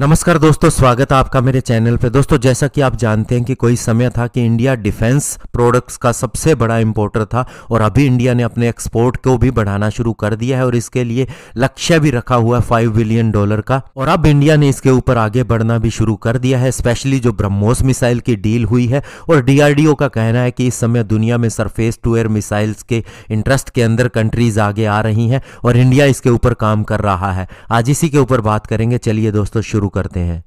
नमस्कार दोस्तों स्वागत है आपका मेरे चैनल पे दोस्तों जैसा कि आप जानते हैं कि कोई समय था कि इंडिया डिफेंस प्रोडक्ट्स का सबसे बड़ा इंपोर्टर था और अभी इंडिया ने अपने एक्सपोर्ट को भी बढ़ाना शुरू कर दिया है और इसके लिए लक्ष्य भी रखा हुआ है फाइव बिलियन डॉलर का और अब इंडिया ने इसके ऊपर आगे बढ़ना भी शुरू कर दिया है स्पेशली जो ब्रह्मोस मिसाइल की डील हुई है और डीआरडीओ का कहना है कि इस समय दुनिया में सरफेस टू एयर मिसाइल्स के इंटरेस्ट के अंदर कंट्रीज आगे आ रही हैं और इंडिया इसके ऊपर काम कर रहा है आज इसी के ऊपर बात करेंगे चलिए दोस्तों शुरू शुरू करते हैं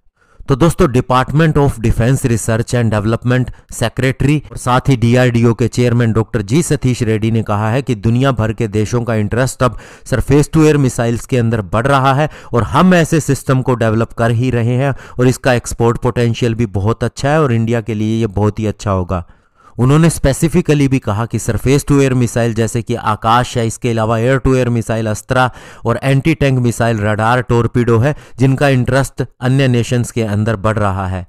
तो दोस्तों department of defence research and development secretary और साथ ही डीआरडीओ के chairman doctor G Satish Reddy ने कहा है कि दुनिया भर के देशों का इंटरेस्ट अब सरफेस टू एयर मिसाइल्स के अंदर बढ़ रहा है और हम ऐसे सिस्टम को डेवलप कर ही रहे हैं और इसका एक्सपोर्ट पोटेंशियल भी बहुत अच्छा है और इंडिया के लिए ये बहुत ही अच्छा होगा उन्होंने स्पेसिफिकली भी कहा कि सरफेस टू एयर मिसाइल जैसे कि आकाश है इसके अलावा air to air missile Astra और anti tank missile radar torpedo है जिनका इंटरेस्ट अन्य नेशंस के अंदर बढ़ रहा है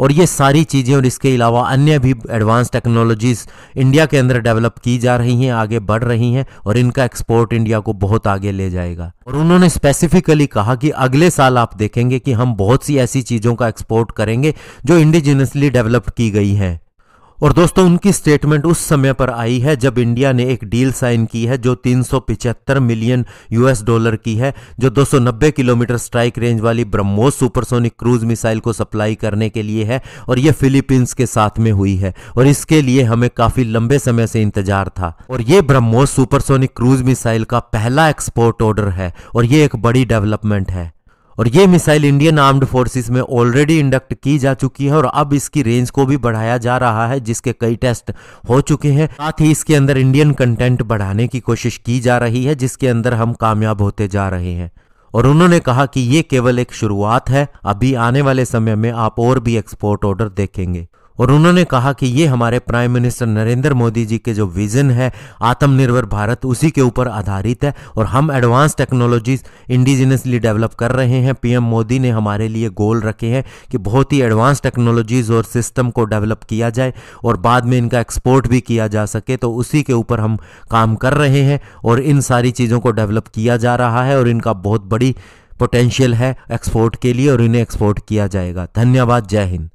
और ये सारी चीज़ें और इसके अलावा अन्य भी एडवांस टेक्नोलॉजीज़ इंडिया के अंदर डेवलप की जा रही हैं आगे बढ़ रही हैं और इनका एक्सपोर्ट इंडिया को बहुत आगे ले जाएगा और उन्होंने स्पेसिफिकली कहा कि अगले साल आप देखेंगे कि हम बहुत सी ऐसी चीज़ों का एक्सपोर्ट करेंगे जो इंडिजिनसली डेवलप की गई हैं और दोस्तों उनकी स्टेटमेंट उस समय पर आई है जब इंडिया ने एक डील साइन की है जो 375 मिलियन यूएस डॉलर की है जो 290 किलोमीटर स्ट्राइक रेंज वाली ब्रह्मोस सुपरसोनिक क्रूज मिसाइल को सप्लाई करने के लिए है और यह फिलीपींस के साथ में हुई है और इसके लिए हमें काफी लंबे समय से इंतजार था और ये ब्रह्मोस सुपरसोनिक क्रूज मिसाइल का पहला एक्सपोर्ट ऑर्डर है और ये एक बड़ी डेवलपमेंट है और ये मिसाइल इंडियन आर्म्ड फोर्सेस में ऑलरेडी इंडक्ट की जा चुकी है और अब इसकी रेंज को भी बढ़ाया जा रहा है जिसके कई टेस्ट हो चुके हैं साथ ही इसके अंदर इंडियन कंटेंट बढ़ाने की कोशिश की जा रही है जिसके अंदर हम कामयाब होते जा रहे हैं और उन्होंने कहा कि ये केवल एक शुरुआत है अभी आने वाले समय में आप और भी एक्सपोर्ट ऑर्डर देखेंगे और उन्होंने कहा कि ये हमारे प्राइम मिनिस्टर नरेंद्र मोदी जी के जो विजन है आत्मनिर्भर भारत उसी के ऊपर आधारित है और हम एडवांस टेक्नोलॉजीज इंडिजिनसली डेवलप कर रहे हैं पीएम मोदी ने हमारे लिए गोल रखे हैं कि बहुत ही एडवांस टेक्नोलॉजीज और सिस्टम को डेवलप किया जाए और बाद में इनका एक्सपोर्ट भी किया जा सके तो उसी के ऊपर हम काम कर रहे हैं और इन सारी चीज़ों को डेवलप किया जा रहा है और इनका बहुत बड़ी पोटेंशियल है एक्सपोर्ट के लिए और इन्हें एक्सपोर्ट किया जाएगा धन्यवाद जय हिंद